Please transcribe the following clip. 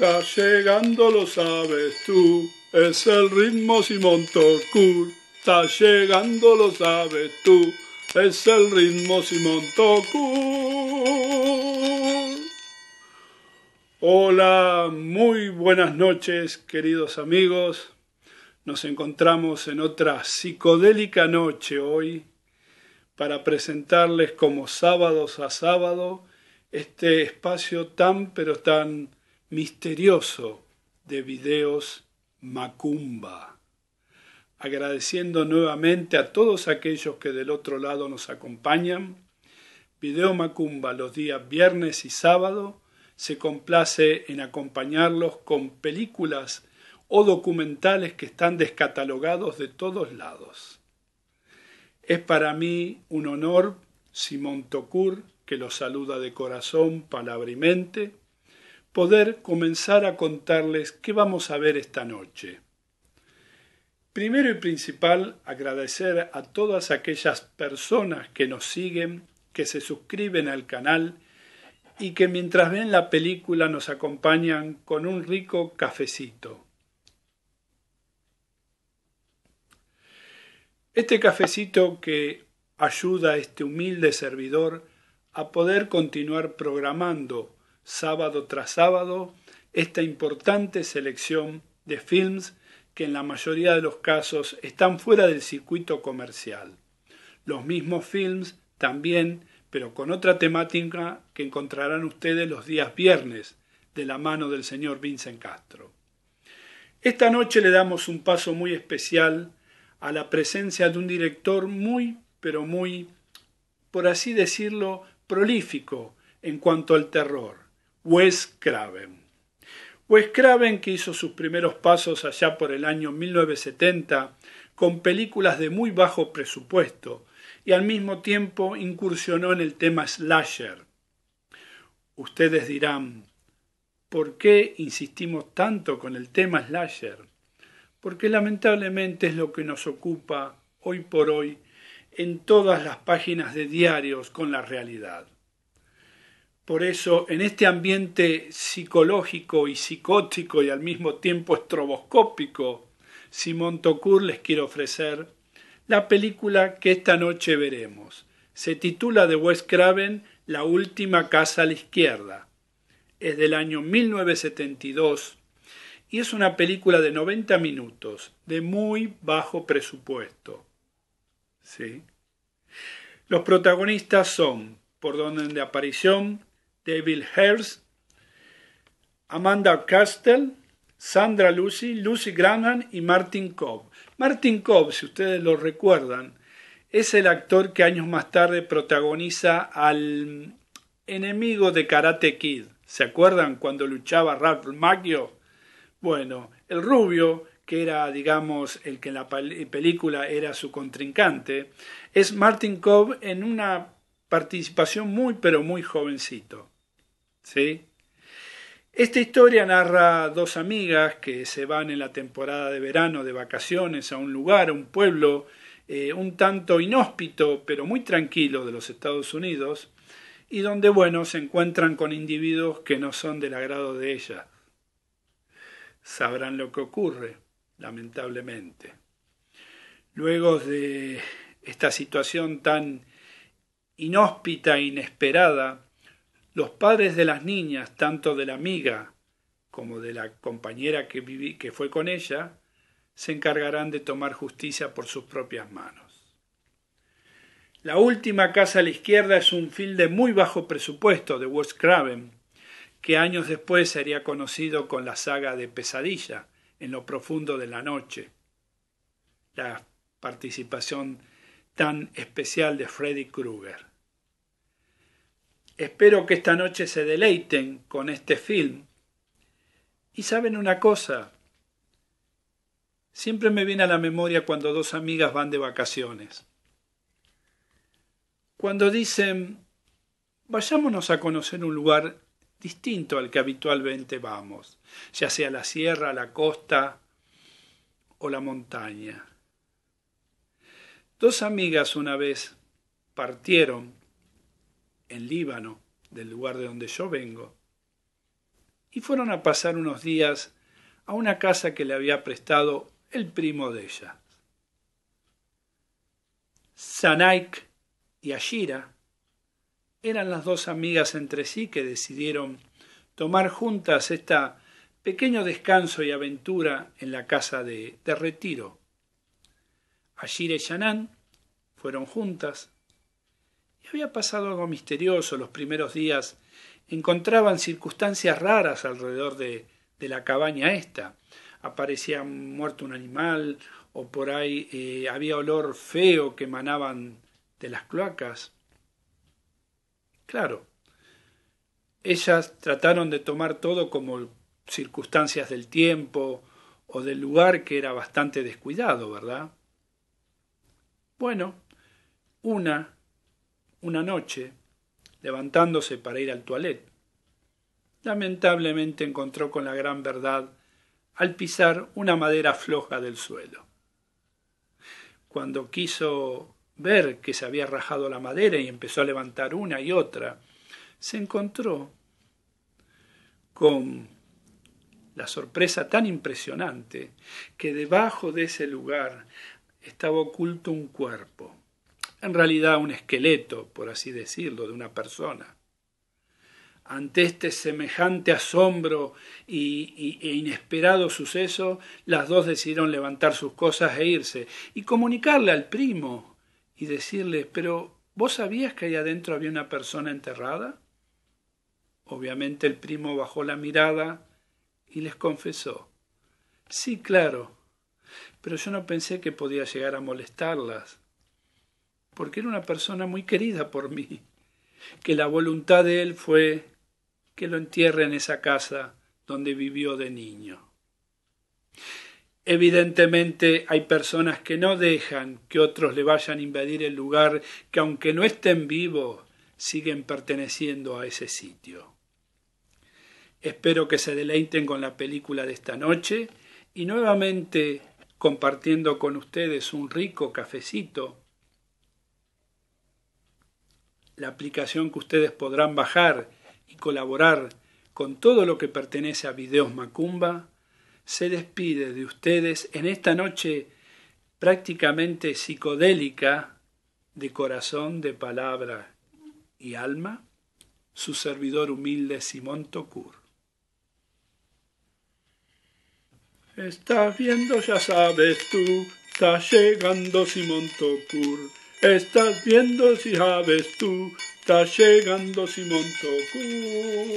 Está llegando, lo sabes tú, es el ritmo Simón Tocur. Está llegando, lo sabes tú, es el ritmo Simón Tocur. Hola, muy buenas noches, queridos amigos. Nos encontramos en otra psicodélica noche hoy para presentarles como sábados a sábado este espacio tan pero tan misterioso de videos Macumba, agradeciendo nuevamente a todos aquellos que del otro lado nos acompañan. Video Macumba los días viernes y sábado se complace en acompañarlos con películas o documentales que están descatalogados de todos lados. Es para mí un honor, Simón Tocur, que los saluda de corazón, palabra y mente, poder comenzar a contarles qué vamos a ver esta noche. Primero y principal, agradecer a todas aquellas personas que nos siguen, que se suscriben al canal y que mientras ven la película nos acompañan con un rico cafecito. Este cafecito que ayuda a este humilde servidor a poder continuar programando sábado tras sábado, esta importante selección de films que en la mayoría de los casos están fuera del circuito comercial. Los mismos films también, pero con otra temática que encontrarán ustedes los días viernes, de la mano del señor Vincent Castro. Esta noche le damos un paso muy especial a la presencia de un director muy, pero muy, por así decirlo, prolífico en cuanto al terror. Wes Craven. Wes Craven, que hizo sus primeros pasos allá por el año 1970 con películas de muy bajo presupuesto y al mismo tiempo incursionó en el tema slasher. Ustedes dirán, ¿por qué insistimos tanto con el tema slasher? Porque lamentablemente es lo que nos ocupa hoy por hoy en todas las páginas de diarios con la realidad. Por eso, en este ambiente psicológico y psicótico y al mismo tiempo estroboscópico, Simón Tocur les quiere ofrecer la película que esta noche veremos. Se titula de Wes Craven La última casa a la izquierda. Es del año 1972 y es una película de 90 minutos, de muy bajo presupuesto. ¿Sí? Los protagonistas son, por donde de aparición, David Hearst, Amanda Castell, Sandra Lucy, Lucy Granham y Martin Cobb. Martin Cobb, si ustedes lo recuerdan, es el actor que años más tarde protagoniza al enemigo de Karate Kid. ¿Se acuerdan cuando luchaba Ralph Macchio? Bueno, el rubio, que era, digamos, el que en la película era su contrincante, es Martin Cobb en una participación muy, pero muy jovencito. ¿sí? Esta historia narra dos amigas que se van en la temporada de verano de vacaciones a un lugar, a un pueblo eh, un tanto inhóspito pero muy tranquilo de los Estados Unidos y donde, bueno, se encuentran con individuos que no son del agrado de ellas. Sabrán lo que ocurre, lamentablemente. Luego de esta situación tan inhóspita e inesperada, los padres de las niñas, tanto de la amiga como de la compañera que, que fue con ella, se encargarán de tomar justicia por sus propias manos. La última casa a la izquierda es un film de muy bajo presupuesto de Wes Craven, que años después sería conocido con la saga de Pesadilla, en lo profundo de la noche. La participación tan especial de Freddy Krueger. Espero que esta noche se deleiten con este film. Y saben una cosa, siempre me viene a la memoria cuando dos amigas van de vacaciones. Cuando dicen, vayámonos a conocer un lugar distinto al que habitualmente vamos, ya sea la sierra, la costa o la montaña. Dos amigas una vez partieron en Líbano, del lugar de donde yo vengo, y fueron a pasar unos días a una casa que le había prestado el primo de ella. Sanaik y Ashira eran las dos amigas entre sí que decidieron tomar juntas esta pequeño descanso y aventura en la casa de, retiro. Ashira y Yanan fueron juntas, había pasado algo misterioso los primeros días. Encontraban circunstancias raras alrededor de, la cabaña esta. Aparecía muerto un animal, o por ahí eh, había olor feo que emanaban de las cloacas. Claro, ellas trataron de tomar todo como circunstancias del tiempo o del lugar que era bastante descuidado, ¿verdad? Bueno, una una noche, levantándose para ir al toilet, lamentablemente encontró con la gran verdad al pisar una madera floja del suelo. Cuando quiso ver que se había rajado la madera y empezó a levantar una y otra, se encontró con la sorpresa tan impresionante que debajo de ese lugar estaba oculto un cuerpo en realidad un esqueleto, por así decirlo, de una persona. Ante este semejante asombro y, e inesperado suceso, las dos decidieron levantar sus cosas e irse y comunicarle al primo y decirle, pero ¿vos sabías que ahí adentro había una persona enterrada? Obviamente el primo bajó la mirada y les confesó, sí, claro, pero yo no pensé que podía llegar a molestarlas porque era una persona muy querida por mí, que la voluntad de él fue que lo entierre en esa casa donde vivió de niño. Evidentemente hay personas que no dejan que otros le vayan a invadir el lugar que aunque no estén vivos, siguen perteneciendo a ese sitio. Espero que se deleiten con la película de esta noche y nuevamente compartiendo con ustedes un rico cafecito la aplicación que ustedes podrán bajar y colaborar con todo lo que pertenece a Videos Macumba, se despide de ustedes en esta noche prácticamente psicodélica de corazón, de palabra y alma, su servidor humilde Simón Tocur. Estás viendo, ya sabes tú, está llegando Simón Tocur. Estás viendo si sabes tú, está llegando Simón Tocú.